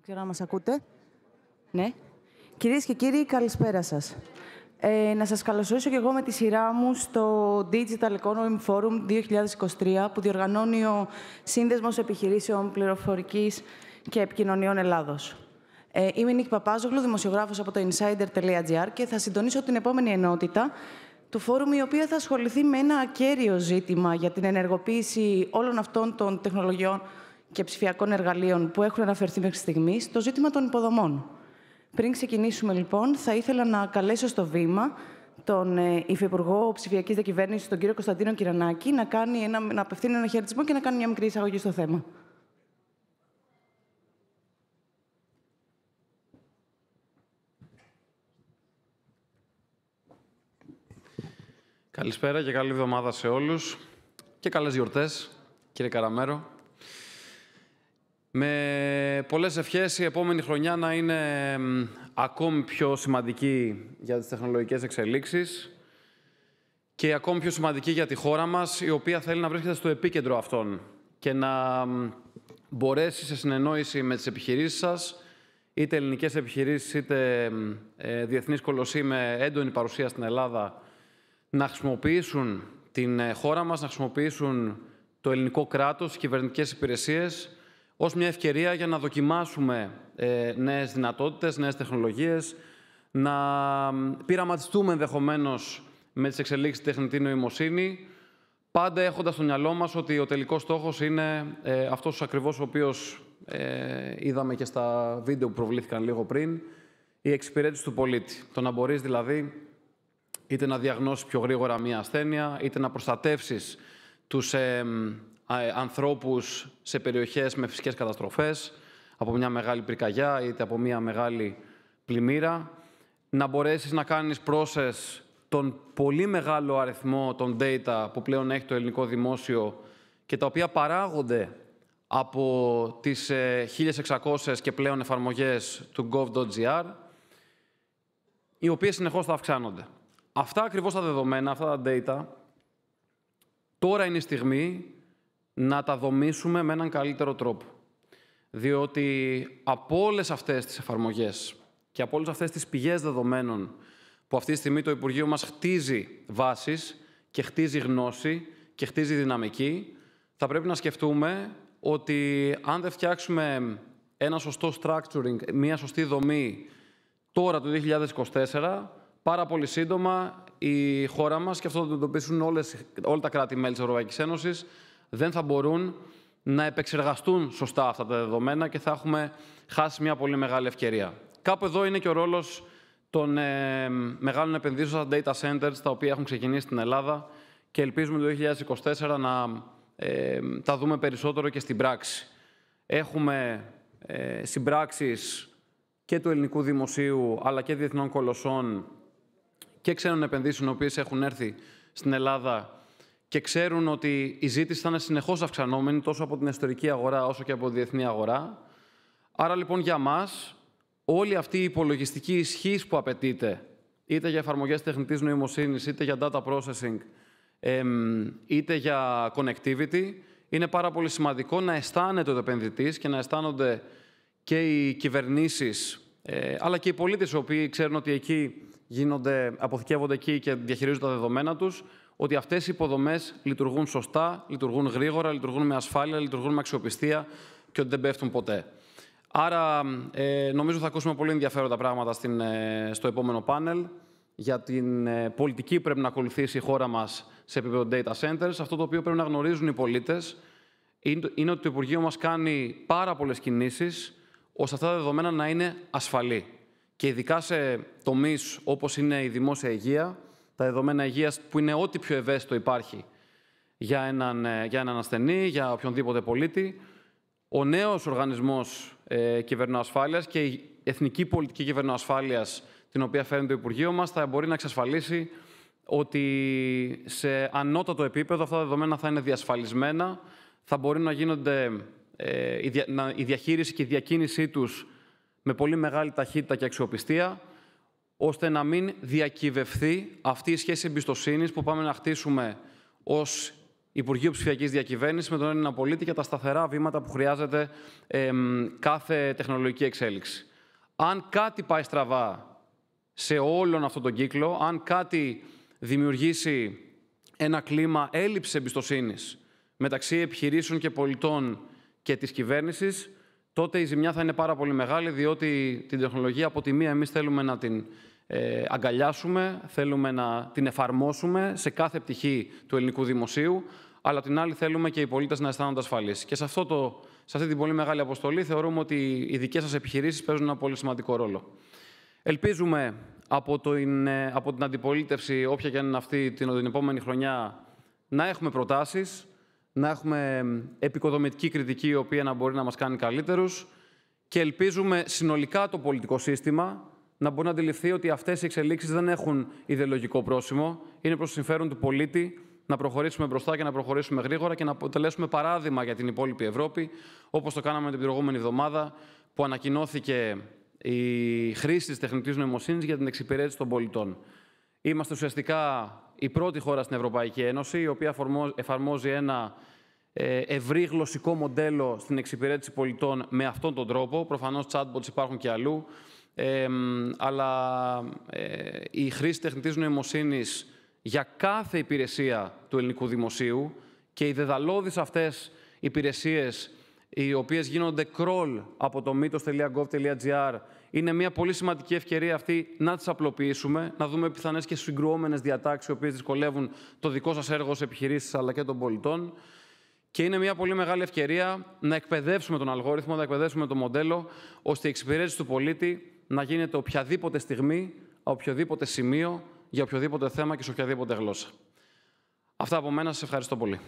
Δεν ξέρω αν μας ακούτε. Ναι. Κυρίες και κύριοι, καλησπέρα σας. Ε, να σας καλωσορίσω και εγώ με τη σειρά μου στο Digital Economy Forum 2023 που διοργανώνει ο Σύνδεσμος Επιχειρήσεων Πληροφορικής και Επικοινωνιών Ελλάδος. Ε, είμαι η Νίκη Παπάζογλου, δημοσιογράφος από το insider.gr και θα συντονίσω την επόμενη ενότητα του φόρουμ, η οποία θα ασχοληθεί με ένα ακέραιο ζήτημα για την ενεργοποίηση όλων αυτών των τεχνολογιών και ψηφιακών εργαλείων που έχουν αναφερθεί μέχρι στιγμή το ζήτημα των υποδομών. Πριν ξεκινήσουμε, λοιπόν, θα ήθελα να καλέσω στο βήμα τον ε, Υφυπουργό Ψηφιακής Διακυβέρνησης, τον κύριο Κωνσταντίνο Κυρανάκη, να, κάνει ένα, να απευθύνει ένα χαιρετισμό και να κάνει μια μικρή εισαγωγή στο θέμα. Καλησπέρα και καλή εβδομάδα σε όλους και καλές γιορτές, κύριε Καραμέρο. Με πολλές ευχές η επόμενη χρονιά να είναι ακόμη πιο σημαντική για τις τεχνολογικές εξελίξεις και ακόμη πιο σημαντική για τη χώρα μας, η οποία θέλει να βρίσκεται στο επίκεντρο αυτών και να μπορέσει σε συνεννόηση με τις επιχειρήσεις σας, είτε ελληνικές επιχειρήσεις, είτε ε, διεθνείς κολοσσοί με έντονη παρουσία στην Ελλάδα, να χρησιμοποιήσουν την ε, χώρα μας, να χρησιμοποιήσουν το ελληνικό κράτος, κυβερνητικές υπηρεσίες, ως μια ευκαιρία για να δοκιμάσουμε ε, νέες δυνατότητες, νέες τεχνολογίες, να πειραματιστούμε ενδεχομένως με τις εξελίξεις της τεχνητή νοημοσύνη, πάντα έχοντας στο μυαλό μας ότι ο τελικός στόχος είναι ε, αυτός ακριβώς ο οποίος ε, είδαμε και στα βίντεο που προβλήθηκαν λίγο πριν, η εξυπηρέτηση του πολίτη. Το να μπορείς δηλαδή είτε να διαγνώσεις πιο γρήγορα μία ασθένεια, είτε να προστατεύσεις τους ε, ε, ανθρώπους σε περιοχές με φυσικές καταστροφές, από μια μεγάλη πυρκαγιά είτε από μια μεγάλη πλημμύρα, να μπορέσεις να κάνεις process τον πολύ μεγάλο αριθμό των data που πλέον έχει το ελληνικό δημόσιο και τα οποία παράγονται από τις 1.600 ε, και πλέον εφαρμογές του gov.gr, οι οποίες συνεχώς θα αυξάνονται. Αυτά ακριβώς τα δεδομένα, αυτά τα data, τώρα είναι η στιγμή να τα δομήσουμε με έναν καλύτερο τρόπο. Διότι από όλες αυτές τις εφαρμογές και από όλες αυτές τις πηγές δεδομένων που αυτή τη στιγμή το Υπουργείο μας χτίζει βάσεις και χτίζει γνώση και χτίζει δυναμική, θα πρέπει να σκεφτούμε ότι αν δεν φτιάξουμε ένα σωστό structuring, μια σωστή δομή τώρα το 2024, πάρα πολύ σύντομα η χώρα μας, και αυτό το εντοπίσουν όλα τα κράτη-μέλη της Ευρωπαϊκής Ένωσης, δεν θα μπορούν να επεξεργαστούν σωστά αυτά τα δεδομένα και θα έχουμε χάσει μια πολύ μεγάλη ευκαιρία. Κάπου εδώ είναι και ο ρόλος των ε, μεγάλων επενδύσεων στα data centers, τα οποία έχουν ξεκινήσει στην Ελλάδα και ελπίζουμε το 2024 να ε, τα δούμε περισσότερο και στην πράξη. Έχουμε ε, συμπράξεις και του ελληνικού δημοσίου, αλλά και διεθνών κολοσσών και ξένων επενδύσεων, οι οποίες έχουν έρθει στην Ελλάδα και ξέρουν ότι η ζήτηση θα είναι συνεχώς αυξανόμενη τόσο από την εσωτερική αγορά όσο και από τη διεθνή αγορά. Άρα λοιπόν για μας, όλη αυτή η υπολογιστική ισχύς που απαιτείται, είτε για εφαρμογές τεχνητής νοημοσύνης, είτε για data processing, είτε για connectivity, είναι πάρα πολύ σημαντικό να αισθάνεται ο επενδυτής και να αισθάνονται και οι κυβερνήσεις, ε, αλλά και οι πολίτες, οι οποίοι ξέρουν ότι εκεί γίνονται, αποθηκεύονται εκεί και διαχειρίζονται τα δεδομένα τους, ότι αυτές οι υποδομές λειτουργούν σωστά, λειτουργούν γρήγορα, λειτουργούν με ασφάλεια, λειτουργούν με αξιοπιστία και ότι δεν πέφτουν ποτέ. Άρα, ε, νομίζω θα ακούσουμε πολύ ενδιαφέροντα πράγματα στην, ε, στο επόμενο πάνελ για την ε, πολιτική που πρέπει να ακολουθήσει η χώρα μας σε επίπεδο data centers. Αυτό το οποίο πρέπει να γνωρίζουν οι πολίτες είναι, είναι ότι το Υπουργείο μας κάνει πάρα πολλές κινήσεις ώστε αυτά τα δεδομένα να είναι ασφαλή. Και ειδικά σε τομείς όπως είναι η δημόσια υγεία, τα δεδομένα υγείας που είναι ό,τι πιο ευαίσθητο υπάρχει για έναν, ε, για έναν ασθενή, για οποιονδήποτε πολίτη. Ο νέος οργανισμός ε, κυβερνοασφάλειας και η εθνική πολιτική κυβερνοασφάλειας την οποία φέρνει το Υπουργείο μας θα μπορεί να εξασφαλίσει ότι σε ανώτατο επίπεδο αυτά τα δεδομένα θα είναι διασφαλισμένα, θα μπορεί να γίνονται ε, η διαχείριση και η διακίνησή τους με πολύ μεγάλη ταχύτητα και αξιοπιστία ώστε να μην διακυβευθεί αυτή η σχέση εμπιστοσύνης που πάμε να χτίσουμε ως Υπουργείο Ψηφιακής Διακυβέρνησης με τον Έλληνα πολίτη και τα σταθερά βήματα που χρειάζεται κάθε τεχνολογική εξέλιξη. Αν κάτι πάει στραβά σε όλον αυτόν τον κύκλο, αν κάτι δημιουργήσει ένα κλίμα έλλειψης εμπιστοσύνης μεταξύ επιχειρήσεων και πολιτών και της κυβέρνησης, τότε η ζημιά θα είναι πάρα πολύ μεγάλη, διότι την τεχνολογία από τη μία εμείς θέλουμε να την ε, αγκαλιάσουμε, θέλουμε να την εφαρμόσουμε σε κάθε πτυχή του ελληνικού δημοσίου, αλλά την άλλη θέλουμε και οι πολίτες να αισθάνονται ασφαλείς. Και σε, αυτό το, σε αυτή την πολύ μεγάλη αποστολή θεωρούμε ότι οι δικές σας επιχειρήσεις παίζουν ένα πολύ σημαντικό ρόλο. Ελπίζουμε από, το, ε, από την αντιπολίτευση, όποια και αν είναι αυτή την επόμενη χρονιά, να έχουμε προτάσεις, να έχουμε επικοδομητική κριτική η οποία να μπορεί να μας κάνει καλύτερους και ελπίζουμε συνολικά το πολιτικό σύστημα να μπορεί να αντιληφθεί ότι αυτές οι εξελίξεις δεν έχουν ιδεολογικό πρόσημο. Είναι προς το συμφέρον του πολίτη να προχωρήσουμε μπροστά και να προχωρήσουμε γρήγορα και να αποτελέσουμε παράδειγμα για την υπόλοιπη Ευρώπη, όπως το κάναμε την προηγούμενη εβδομάδα που ανακοινώθηκε η χρήση της τεχνητής νοημοσύνης για την εξυπηρέτηση των πολιτών. Είμαστε ουσιαστικά η πρώτη χώρα στην Ευρωπαϊκή Ένωση, η οποία εφαρμόζει ένα ε, ευρύ γλωσσικό μοντέλο στην εξυπηρέτηση πολιτών με αυτόν τον τρόπο. Προφανώς chatbots υπάρχουν και αλλού, αλλά ε, η χρήση τεχνητής νοημοσύνης για κάθε υπηρεσία του ελληνικού δημοσίου και οι δεδαλώδεις αυτές υπηρεσίες οι οποίες γίνονται crawl από το mitos.gov.gr είναι μια πολύ σημαντική ευκαιρία αυτή να τις απλοποιήσουμε, να δούμε πιθανές και συγκρουόμενες διατάξεις, οι οποίες δυσκολεύουν το δικό σας έργο σε επιχειρήσεις αλλά και των πολιτών. Και είναι μια πολύ μεγάλη ευκαιρία να εκπαιδεύσουμε τον αλγόριθμο, να εκπαιδεύσουμε το μοντέλο, ώστε η εξυπηρέτηση του πολίτη να γίνεται οποιαδήποτε στιγμή, οποιοδήποτε σημείο, για οποιοδήποτε θέμα και σε οποιαδήποτε γλώσσα. Αυτά από μένα. Σας ευχαριστώ πολύ.